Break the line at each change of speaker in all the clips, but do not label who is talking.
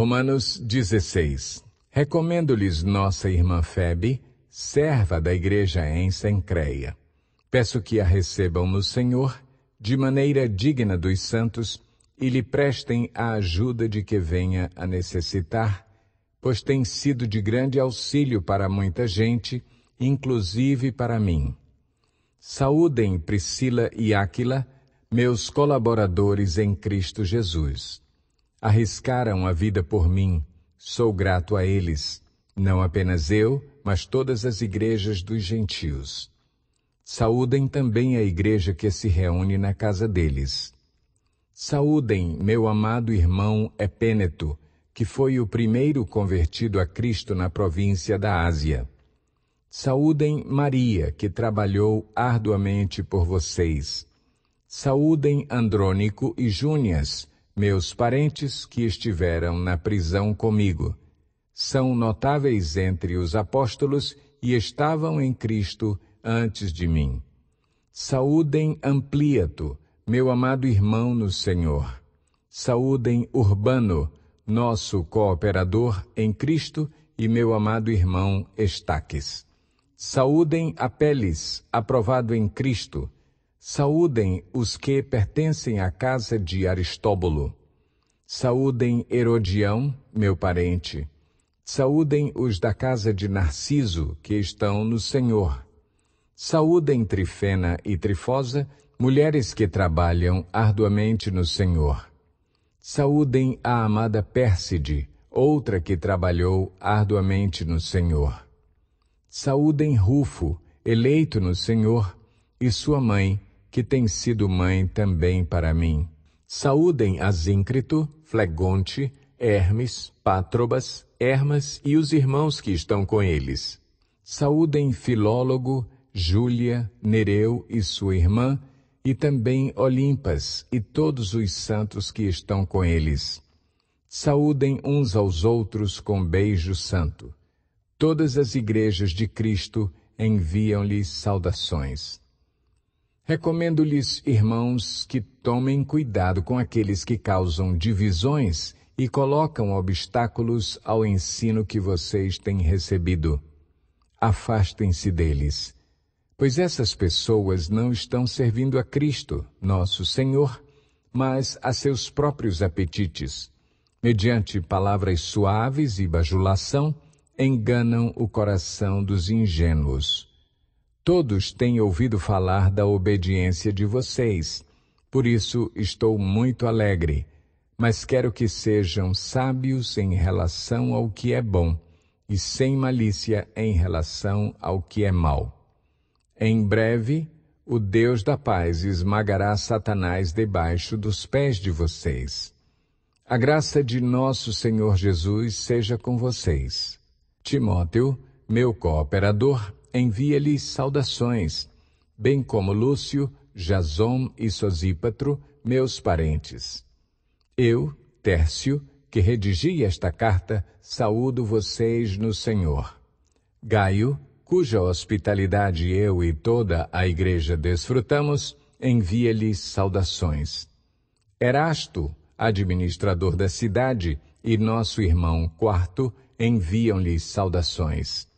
Romanos 16. Recomendo-lhes nossa irmã Febe, serva da igreja em Sencreia. Peço que a recebam no Senhor, de maneira digna dos santos, e lhe prestem a ajuda de que venha a necessitar, pois tem sido de grande auxílio para muita gente, inclusive para mim. Saúdem Priscila e Áquila, meus colaboradores em Cristo Jesus. Arriscaram a vida por mim. Sou grato a eles. Não apenas eu, mas todas as igrejas dos gentios. Saúdem também a igreja que se reúne na casa deles. Saúdem meu amado irmão Epêneto, que foi o primeiro convertido a Cristo na província da Ásia. Saúdem Maria, que trabalhou arduamente por vocês. Saúdem Andrônico e Júnias, meus parentes que estiveram na prisão comigo. São notáveis entre os apóstolos e estavam em Cristo antes de mim. Saúdem Amplíato, meu amado irmão no Senhor. Saúdem Urbano, nosso cooperador em Cristo e meu amado irmão Estaques. Saúdem Apeles, aprovado em Cristo. Saúdem os que pertencem à casa de Aristóbulo. Saúdem Herodião, meu parente. Saúdem os da casa de Narciso, que estão no Senhor. Saúdem Trifena e Trifosa, mulheres que trabalham arduamente no Senhor. Saúdem a amada Pérside, outra que trabalhou arduamente no Senhor. Saúdem Rufo, eleito no Senhor, e sua mãe, que tem sido mãe também para mim. Saúdem Asíncrito, Flegonte, Hermes, Pátrobas, Hermas e os irmãos que estão com eles. Saúdem Filólogo, Júlia, Nereu e sua irmã, e também Olimpas e todos os santos que estão com eles. Saúdem uns aos outros com beijo santo. Todas as igrejas de Cristo enviam-lhes saudações. Recomendo-lhes, irmãos, que tomem cuidado com aqueles que causam divisões e colocam obstáculos ao ensino que vocês têm recebido. Afastem-se deles, pois essas pessoas não estão servindo a Cristo, nosso Senhor, mas a seus próprios apetites. Mediante palavras suaves e bajulação, enganam o coração dos ingênuos. Todos têm ouvido falar da obediência de vocês. Por isso estou muito alegre, mas quero que sejam sábios em relação ao que é bom e sem malícia em relação ao que é mal. Em breve, o Deus da paz esmagará Satanás debaixo dos pés de vocês. A graça de nosso Senhor Jesus seja com vocês. Timóteo, meu cooperador, envia lhe saudações, bem como Lúcio, Jason e Sosípatro, meus parentes. Eu, Tércio, que redigi esta carta, saúdo vocês no Senhor. Gaio, cuja hospitalidade eu e toda a igreja desfrutamos, envia lhe saudações. Erasto, administrador da cidade, e nosso irmão Quarto enviam lhe saudações.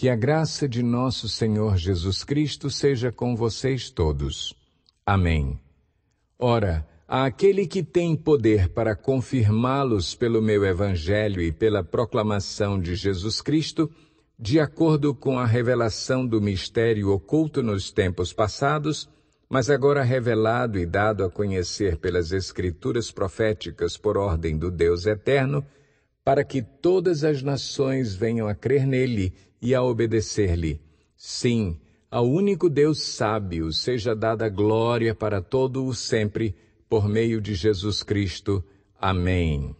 Que a graça de nosso Senhor Jesus Cristo seja com vocês todos. Amém. Ora, àquele que tem poder para confirmá-los pelo meu Evangelho e pela proclamação de Jesus Cristo, de acordo com a revelação do mistério oculto nos tempos passados, mas agora revelado e dado a conhecer pelas Escrituras proféticas por ordem do Deus Eterno, para que todas as nações venham a crer nele e a obedecer-lhe. Sim, ao único Deus sábio seja dada glória para todo o sempre, por meio de Jesus Cristo. Amém.